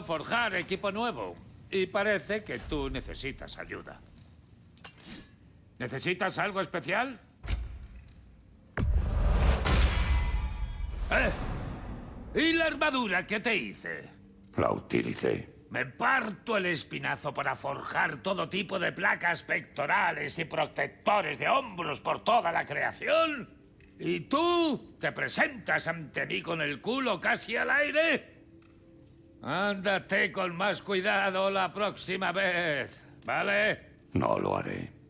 forjar equipo nuevo y parece que tú necesitas ayuda. ¿Necesitas algo especial? Eh. ¿Y la armadura que te hice? La utilicé. Me parto el espinazo para forjar todo tipo de placas pectorales y protectores de hombros por toda la creación. ¿Y tú te presentas ante mí con el culo casi al aire? Ándate con más cuidado la próxima vez, ¿vale? No lo haré.